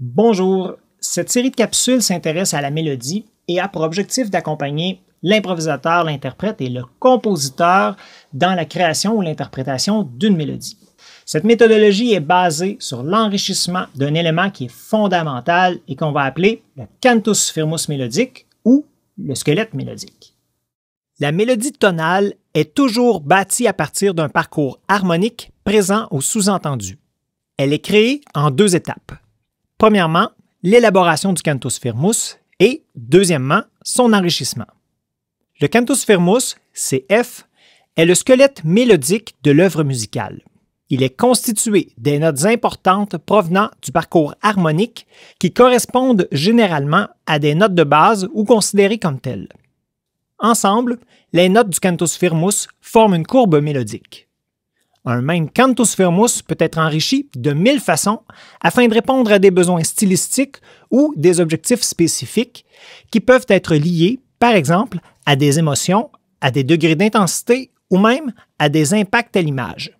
Bonjour, cette série de capsules s'intéresse à la mélodie et a pour objectif d'accompagner l'improvisateur, l'interprète et le compositeur dans la création ou l'interprétation d'une mélodie. Cette méthodologie est basée sur l'enrichissement d'un élément qui est fondamental et qu'on va appeler le cantus firmus mélodique ou le squelette mélodique. La mélodie tonale est toujours bâtie à partir d'un parcours harmonique présent au sous-entendu. Elle est créée en deux étapes. Premièrement, l'élaboration du cantus firmus et, deuxièmement, son enrichissement. Le cantus firmus, CF, est le squelette mélodique de l'œuvre musicale. Il est constitué des notes importantes provenant du parcours harmonique qui correspondent généralement à des notes de base ou considérées comme telles. Ensemble, les notes du cantus firmus forment une courbe mélodique. Un même cantus firmus peut être enrichi de mille façons afin de répondre à des besoins stylistiques ou des objectifs spécifiques qui peuvent être liés, par exemple, à des émotions, à des degrés d'intensité ou même à des impacts à l'image.